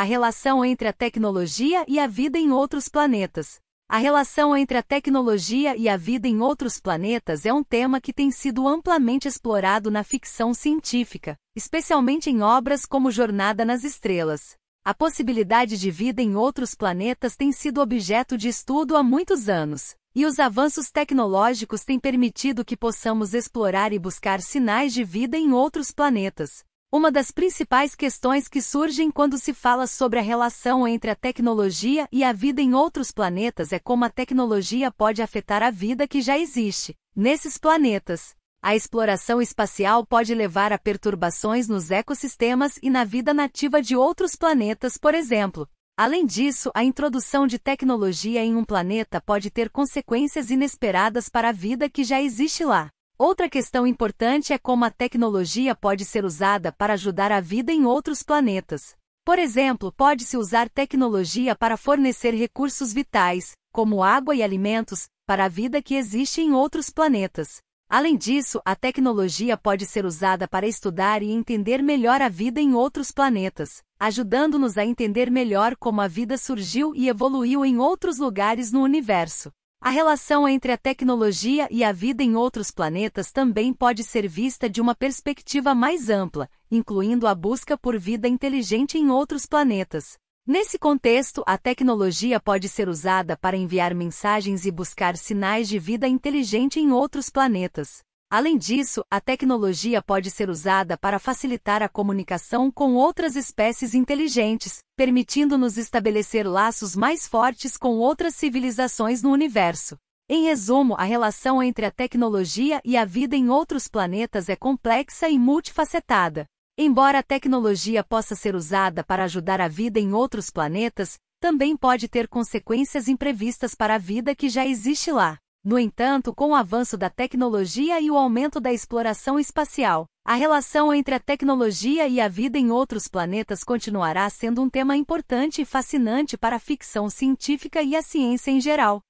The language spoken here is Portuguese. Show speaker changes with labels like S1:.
S1: a relação entre a tecnologia e a vida em outros planetas. A relação entre a tecnologia e a vida em outros planetas é um tema que tem sido amplamente explorado na ficção científica, especialmente em obras como Jornada nas Estrelas. A possibilidade de vida em outros planetas tem sido objeto de estudo há muitos anos, e os avanços tecnológicos têm permitido que possamos explorar e buscar sinais de vida em outros planetas. Uma das principais questões que surgem quando se fala sobre a relação entre a tecnologia e a vida em outros planetas é como a tecnologia pode afetar a vida que já existe nesses planetas. A exploração espacial pode levar a perturbações nos ecossistemas e na vida nativa de outros planetas, por exemplo. Além disso, a introdução de tecnologia em um planeta pode ter consequências inesperadas para a vida que já existe lá. Outra questão importante é como a tecnologia pode ser usada para ajudar a vida em outros planetas. Por exemplo, pode-se usar tecnologia para fornecer recursos vitais, como água e alimentos, para a vida que existe em outros planetas. Além disso, a tecnologia pode ser usada para estudar e entender melhor a vida em outros planetas, ajudando-nos a entender melhor como a vida surgiu e evoluiu em outros lugares no universo. A relação entre a tecnologia e a vida em outros planetas também pode ser vista de uma perspectiva mais ampla, incluindo a busca por vida inteligente em outros planetas. Nesse contexto, a tecnologia pode ser usada para enviar mensagens e buscar sinais de vida inteligente em outros planetas. Além disso, a tecnologia pode ser usada para facilitar a comunicação com outras espécies inteligentes, permitindo-nos estabelecer laços mais fortes com outras civilizações no universo. Em resumo, a relação entre a tecnologia e a vida em outros planetas é complexa e multifacetada. Embora a tecnologia possa ser usada para ajudar a vida em outros planetas, também pode ter consequências imprevistas para a vida que já existe lá. No entanto, com o avanço da tecnologia e o aumento da exploração espacial, a relação entre a tecnologia e a vida em outros planetas continuará sendo um tema importante e fascinante para a ficção científica e a ciência em geral.